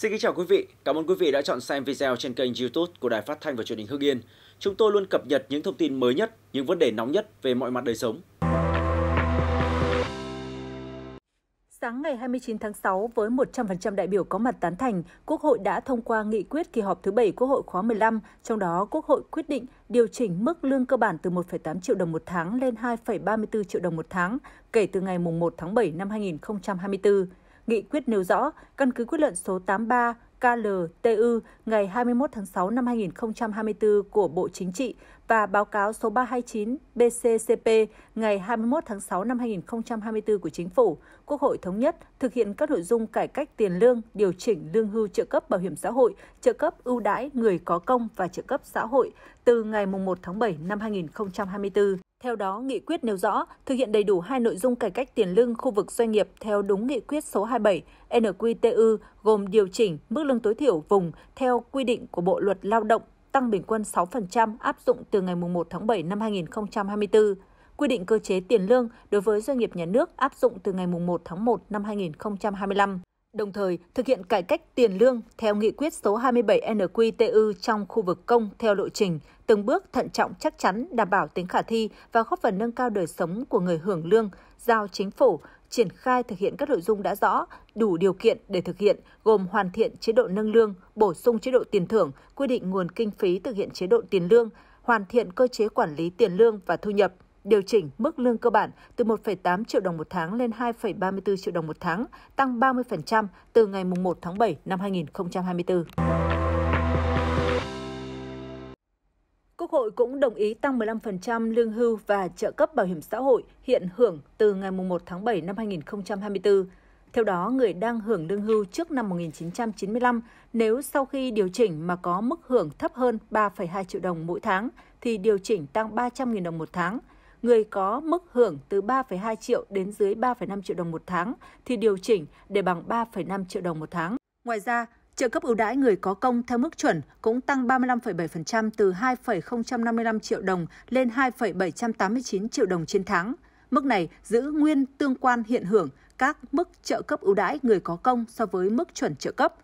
Xin kính chào quý vị, cảm ơn quý vị đã chọn xem video trên kênh YouTube của Đài Phát thanh và Truyền hình Hưng Yên. Chúng tôi luôn cập nhật những thông tin mới nhất, những vấn đề nóng nhất về mọi mặt đời sống. Sáng ngày 29 tháng 6, với 100% đại biểu có mặt tán thành, Quốc hội đã thông qua nghị quyết kỳ họp thứ 7 Quốc hội khóa 15, trong đó Quốc hội quyết định điều chỉnh mức lương cơ bản từ 1,8 triệu đồng một tháng lên 2,34 triệu đồng một tháng kể từ ngày 1 tháng 7 năm 2024. Nghị quyết nêu rõ, căn cứ quyết luận số 83 KLTU ngày 21 tháng 6 năm 2024 của Bộ Chính trị và báo cáo số 329 BCCP ngày 21 tháng 6 năm 2024 của Chính phủ, Quốc hội thống nhất thực hiện các nội dung cải cách tiền lương, điều chỉnh lương hưu trợ cấp bảo hiểm xã hội, trợ cấp ưu đãi người có công và trợ cấp xã hội từ ngày 1 tháng 7 năm 2024. Theo đó, nghị quyết nêu rõ thực hiện đầy đủ hai nội dung cải cách tiền lương khu vực doanh nghiệp theo đúng nghị quyết số 27 NQTU gồm điều chỉnh mức lương tối thiểu vùng theo quy định của Bộ luật Lao động tăng bình quân 6% áp dụng từ ngày 1 tháng 7 năm 2024, quy định cơ chế tiền lương đối với doanh nghiệp nhà nước áp dụng từ ngày 1 tháng 1 năm 2025. Đồng thời, thực hiện cải cách tiền lương theo nghị quyết số 27 NQTU trong khu vực công theo lộ trình, từng bước thận trọng chắc chắn, đảm bảo tính khả thi và góp phần nâng cao đời sống của người hưởng lương, giao chính phủ triển khai thực hiện các nội dung đã rõ, đủ điều kiện để thực hiện, gồm hoàn thiện chế độ nâng lương, bổ sung chế độ tiền thưởng, quy định nguồn kinh phí thực hiện chế độ tiền lương, hoàn thiện cơ chế quản lý tiền lương và thu nhập, điều chỉnh mức lương cơ bản từ 1,8 triệu đồng một tháng lên 2,34 triệu đồng một tháng, tăng 30% từ ngày 1 tháng 7 năm 2024. Quốc hội cũng đồng ý tăng 15% lương hưu và trợ cấp bảo hiểm xã hội hiện hưởng từ ngày 1 tháng 7 năm 2024. Theo đó, người đang hưởng lương hưu trước năm 1995 nếu sau khi điều chỉnh mà có mức hưởng thấp hơn 3,2 triệu đồng mỗi tháng thì điều chỉnh tăng 300.000 đồng một tháng – người có mức hưởng từ 3,2 triệu đến dưới 3,5 triệu đồng một tháng thì điều chỉnh để bằng 3,5 triệu đồng một tháng. Ngoài ra, trợ cấp ưu đãi người có công theo mức chuẩn cũng tăng 35,7% từ 2,055 triệu đồng lên 2,789 triệu đồng trên tháng. Mức này giữ nguyên tương quan hiện hưởng các mức trợ cấp ưu đãi người có công so với mức chuẩn trợ cấp.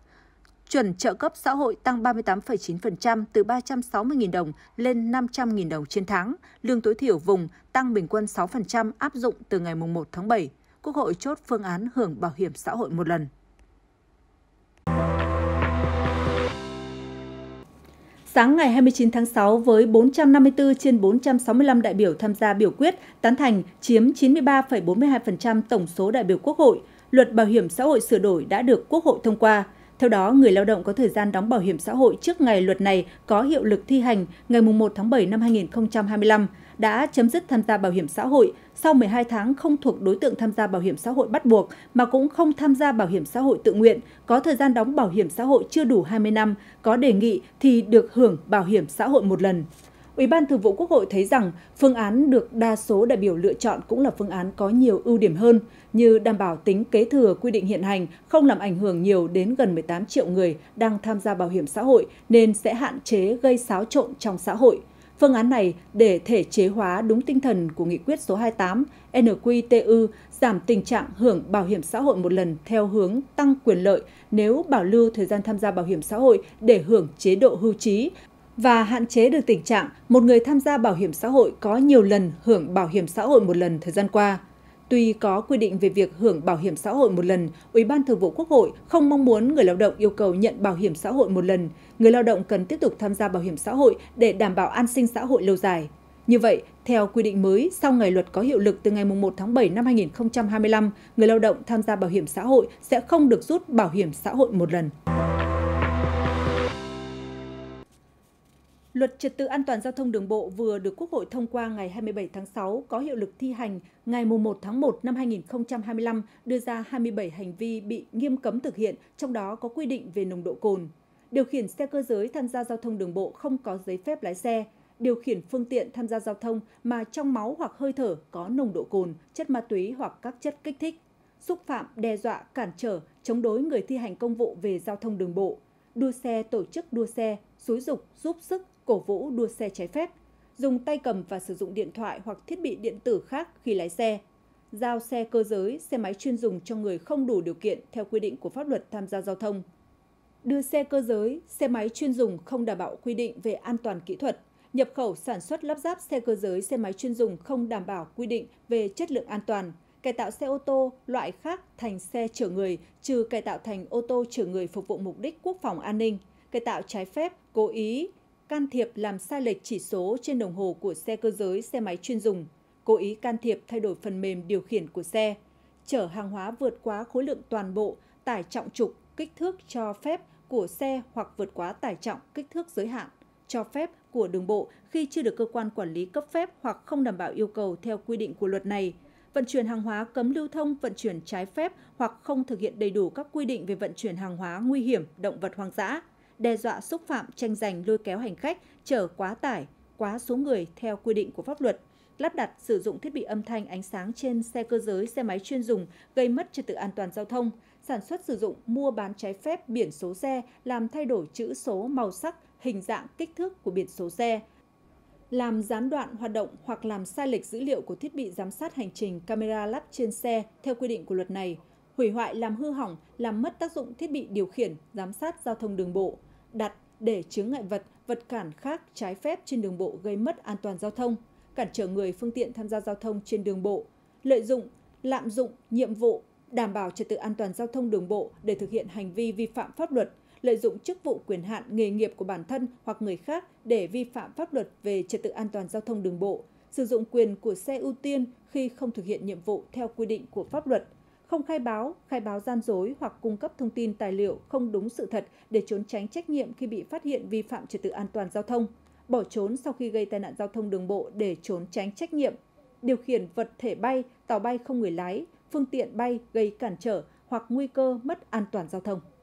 Chuẩn trợ cấp xã hội tăng 38,9% từ 360.000 đồng lên 500.000 đồng trên tháng. Lương tối thiểu vùng tăng bình quân 6% áp dụng từ ngày 1 tháng 7. Quốc hội chốt phương án hưởng bảo hiểm xã hội một lần. Sáng ngày 29 tháng 6 với 454 trên 465 đại biểu tham gia biểu quyết tán thành chiếm 93,42% tổng số đại biểu Quốc hội, luật bảo hiểm xã hội sửa đổi đã được Quốc hội thông qua – theo đó, người lao động có thời gian đóng bảo hiểm xã hội trước ngày luật này có hiệu lực thi hành ngày 1 tháng 7 năm 2025 đã chấm dứt tham gia bảo hiểm xã hội sau 12 tháng không thuộc đối tượng tham gia bảo hiểm xã hội bắt buộc mà cũng không tham gia bảo hiểm xã hội tự nguyện, có thời gian đóng bảo hiểm xã hội chưa đủ 20 năm, có đề nghị thì được hưởng bảo hiểm xã hội một lần. Ủy ban Thường vụ Quốc hội thấy rằng phương án được đa số đại biểu lựa chọn cũng là phương án có nhiều ưu điểm hơn như đảm bảo tính kế thừa quy định hiện hành, không làm ảnh hưởng nhiều đến gần 18 triệu người đang tham gia bảo hiểm xã hội nên sẽ hạn chế gây xáo trộn trong xã hội. Phương án này để thể chế hóa đúng tinh thần của nghị quyết số 28 NQTU giảm tình trạng hưởng bảo hiểm xã hội một lần theo hướng tăng quyền lợi nếu bảo lưu thời gian tham gia bảo hiểm xã hội để hưởng chế độ hưu trí và hạn chế được tình trạng một người tham gia bảo hiểm xã hội có nhiều lần hưởng bảo hiểm xã hội một lần thời gian qua. Tuy có quy định về việc hưởng bảo hiểm xã hội một lần, Ủy ban Thường vụ Quốc hội không mong muốn người lao động yêu cầu nhận bảo hiểm xã hội một lần. Người lao động cần tiếp tục tham gia bảo hiểm xã hội để đảm bảo an sinh xã hội lâu dài. Như vậy, theo quy định mới, sau ngày luật có hiệu lực từ ngày 1 tháng 7 năm 2025, người lao động tham gia bảo hiểm xã hội sẽ không được rút bảo hiểm xã hội một lần. Luật trật tự an toàn giao thông đường bộ vừa được Quốc hội thông qua ngày 27 tháng 6 có hiệu lực thi hành ngày 1 tháng 1 năm 2025 đưa ra 27 hành vi bị nghiêm cấm thực hiện, trong đó có quy định về nồng độ cồn. Điều khiển xe cơ giới tham gia giao thông đường bộ không có giấy phép lái xe, điều khiển phương tiện tham gia giao thông mà trong máu hoặc hơi thở có nồng độ cồn, chất ma túy hoặc các chất kích thích, xúc phạm, đe dọa, cản trở, chống đối người thi hành công vụ về giao thông đường bộ, đua xe tổ chức đua xe, xúi dục, giúp sức, cổ vũ đua xe trái phép, dùng tay cầm và sử dụng điện thoại hoặc thiết bị điện tử khác khi lái xe, giao xe cơ giới, xe máy chuyên dùng cho người không đủ điều kiện theo quy định của pháp luật tham gia giao thông, đưa xe cơ giới, xe máy chuyên dùng không đảm bảo quy định về an toàn kỹ thuật, nhập khẩu sản xuất lắp ráp xe cơ giới, xe máy chuyên dùng không đảm bảo quy định về chất lượng an toàn – cải tạo xe ô tô loại khác thành xe chở người, trừ cải tạo thành ô tô chở người phục vụ mục đích quốc phòng an ninh, cải tạo trái phép, cố ý, can thiệp làm sai lệch chỉ số trên đồng hồ của xe cơ giới, xe máy chuyên dùng, cố ý can thiệp thay đổi phần mềm điều khiển của xe, chở hàng hóa vượt quá khối lượng toàn bộ, tải trọng trục, kích thước cho phép của xe hoặc vượt quá tải trọng, kích thước giới hạn cho phép của đường bộ khi chưa được cơ quan quản lý cấp phép hoặc không đảm bảo yêu cầu theo quy định của luật này – vận chuyển hàng hóa cấm lưu thông, vận chuyển trái phép hoặc không thực hiện đầy đủ các quy định về vận chuyển hàng hóa nguy hiểm, động vật hoang dã, đe dọa xúc phạm, tranh giành lôi kéo hành khách, chở quá tải, quá số người theo quy định của pháp luật lắp đặt sử dụng thiết bị âm thanh ánh sáng trên xe cơ giới xe máy chuyên dùng gây mất trật tự an toàn giao thông sản xuất sử dụng mua bán trái phép biển số xe làm thay đổi chữ số màu sắc hình dạng kích thước của biển số xe làm gián đoạn hoạt động hoặc làm sai lệch dữ liệu của thiết bị giám sát hành trình camera lắp trên xe theo quy định của luật này, hủy hoại làm hư hỏng, làm mất tác dụng thiết bị điều khiển, giám sát giao thông đường bộ, đặt để chướng ngại vật, vật cản khác trái phép trên đường bộ gây mất an toàn giao thông, cản trở người phương tiện tham gia giao thông trên đường bộ, lợi dụng, lạm dụng nhiệm vụ đảm bảo trật tự an toàn giao thông đường bộ để thực hiện hành vi vi phạm pháp luật – lợi dụng chức vụ quyền hạn nghề nghiệp của bản thân hoặc người khác để vi phạm pháp luật về trật tự an toàn giao thông đường bộ, sử dụng quyền của xe ưu tiên khi không thực hiện nhiệm vụ theo quy định của pháp luật, không khai báo, khai báo gian dối hoặc cung cấp thông tin tài liệu không đúng sự thật để trốn tránh trách nhiệm khi bị phát hiện vi phạm trật tự an toàn giao thông, bỏ trốn sau khi gây tai nạn giao thông đường bộ để trốn tránh trách nhiệm, điều khiển vật thể bay, tàu bay không người lái, phương tiện bay gây cản trở hoặc nguy cơ mất an toàn giao thông.